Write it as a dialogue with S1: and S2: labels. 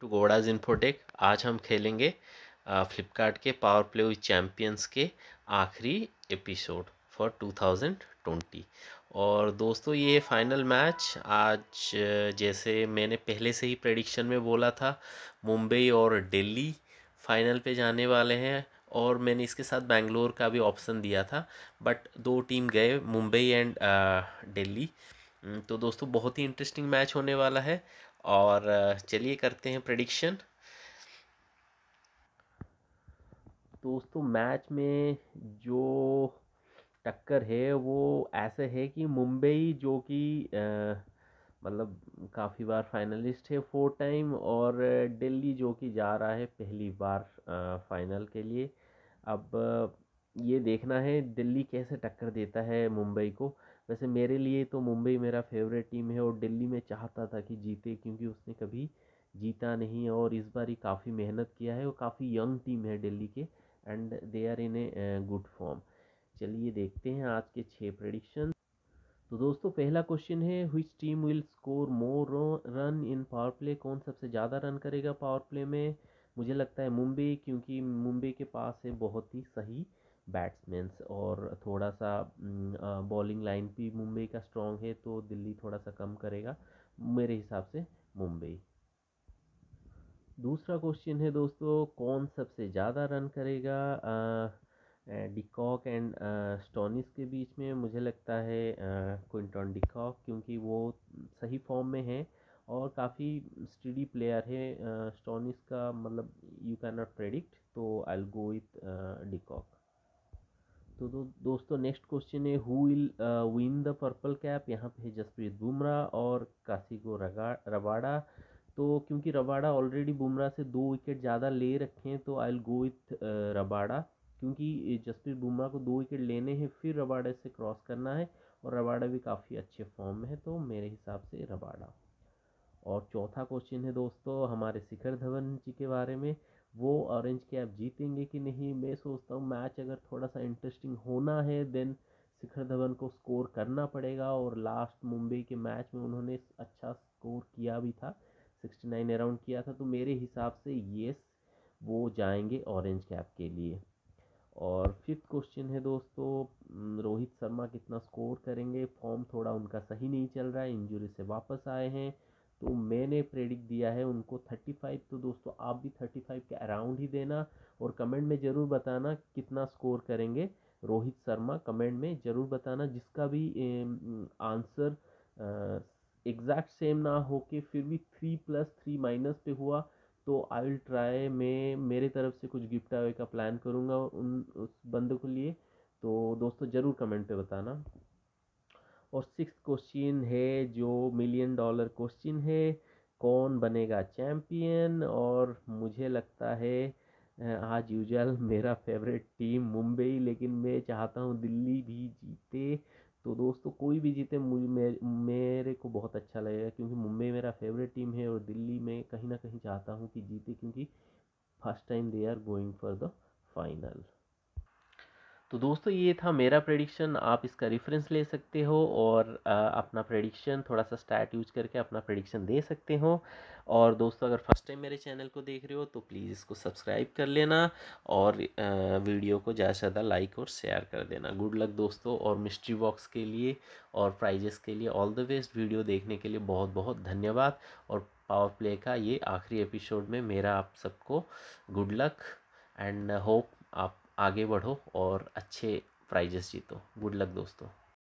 S1: to गोडाज infotech आज हम खेलेंगे फ्लिपकार्ट के पावर प्ले विथ चैम्पियंस के आखिरी एपिसोड फॉर 2020 और दोस्तों ये फाइनल मैच आज जैसे मैंने पहले से ही प्रडिक्शन में बोला था मुंबई और दिल्ली फाइनल पे जाने वाले हैं और मैंने इसके साथ बैंगलोर का भी ऑप्शन दिया था बट दो टीम गए मुंबई एंड दिल्ली तो दोस्तों बहुत ही इंटरेस्टिंग मैच होने वाला है और चलिए करते हैं प्रडिक्शन दोस्तों मैच में जो टक्कर है वो ऐसे है कि मुंबई जो कि मतलब काफ़ी बार फाइनलिस्ट है फोर टाइम और दिल्ली जो कि जा रहा है पहली बार फाइनल के लिए अब ये देखना है दिल्ली कैसे टक्कर देता है मुंबई को वैसे मेरे लिए तो मुंबई मेरा फेवरेट टीम है और दिल्ली में चाहता था कि जीते क्योंकि उसने कभी जीता नहीं और इस बार ही काफ़ी मेहनत किया है और काफ़ी यंग टीम है दिल्ली के and they are in a good form चलिए देखते हैं आज के छः प्रडिक्शन तो दोस्तों पहला क्वेश्चन है which team will score more run in power play कौन सबसे ज़्यादा रन करेगा पावर प्ले में मुझे लगता है मुंबई क्योंकि मुंबई के पास है बहुत ही सही बैट्समैंस और थोड़ा सा बॉलिंग लाइन भी मुंबई का स्ट्रॉन्ग है तो दिल्ली थोड़ा सा कम करेगा मेरे हिसाब से मुंबई दूसरा क्वेश्चन है दोस्तों कौन सबसे ज़्यादा रन करेगा डिकॉक एंड स्टोनिस के बीच में मुझे लगता है क्विंटन डिकॉक क्योंकि वो सही फॉर्म में है और काफ़ी स्टडी प्लेयर है स्टोनिस का मतलब यू कैन नॉट प्रेडिक्ट तो आई गो विथ डिकॉक तो दो, दोस्तों नेक्स्ट क्वेश्चन है who will win the purple cap यहाँ पे है जसप्रीत बुमराह और कासिगो रगा रबाड़ा तो क्योंकि रबाड़ा ऑलरेडी बुमराह से दो विकेट ज़्यादा ले रखे हैं तो I will go with Rabada क्योंकि जसप्रीत बुमराह को दो विकेट लेने हैं फिर रबाड़ा से क्रॉस करना है और रबाड़ा भी काफ़ी अच्छे फॉर्म में है तो मेरे हिसाब से रबाड़ा और चौथा क्वेश्चन है दोस्तों हमारे शिखर धवन जी के बारे में वो ऑरेंज कैप जीतेंगे कि नहीं मैं सोचता हूँ मैच अगर थोड़ा सा इंटरेस्टिंग होना है देन शिखर धवन को स्कोर करना पड़ेगा और लास्ट मुंबई के मैच में उन्होंने अच्छा स्कोर किया भी था सिक्सटी नाइन अराउंड किया था तो मेरे हिसाब से येस वो जाएंगे ऑरेंज कैप के लिए और फिफ्थ क्वेश्चन है दोस्तों रोहित शर्मा कितना स्कोर करेंगे फॉर्म थोड़ा उनका सही नहीं चल रहा है इंजुरी से वापस आए हैं तो मैंने प्रेडिक दिया है उनको थर्टी फाइव तो दोस्तों आप भी थर्टी फाइव के अराउंड ही देना और कमेंट में ज़रूर बताना कितना स्कोर करेंगे रोहित शर्मा कमेंट में ज़रूर बताना जिसका भी आंसर एग्जैक्ट सेम ना हो के फिर भी थ्री प्लस थ्री माइनस पे हुआ तो आई विल ट्राई मैं मेरे तरफ से कुछ गिफ्ट अवे का प्लान करूँगा उन उस बंद के लिए तो दोस्तों ज़रूर कमेंट पे बताना और सिक्स क्वेश्चन है जो मिलियन डॉलर क्वेश्चन है कौन बनेगा चैम्पियन और मुझे लगता है आज यूजल मेरा फेवरेट टीम मुंबई लेकिन मैं चाहता हूँ दिल्ली भी जीते तो दोस्तों कोई भी जीते मुझे मेरे को बहुत अच्छा लगेगा क्योंकि मुंबई मेरा फेवरेट टीम है और दिल्ली में कहीं ना कहीं चाहता हूँ कि जीते क्योंकि first time they are going for the final तो दोस्तों ये था मेरा प्रेडिक्शन आप इसका रेफरेंस ले सकते हो और अपना प्रेडिक्शन थोड़ा सा स्टैट यूज करके अपना प्रेडिक्शन दे सकते हो और दोस्तों अगर फर्स्ट टाइम मेरे चैनल को देख रहे हो तो प्लीज़ इसको सब्सक्राइब कर लेना और वीडियो को ज़्यादा से ज़्यादा लाइक और शेयर कर देना गुड लक दोस्तों और मिस्ट्री बॉक्स के लिए और प्राइजेस के लिए ऑल द बेस्ट वीडियो देखने के लिए बहुत बहुत धन्यवाद और पावर प्ले का ये आखिरी एपिसोड में मेरा आप सबको गुड लक एंड होप आप आगे बढ़ो और अच्छे प्राइजेस जीतो गुड लक दोस्तों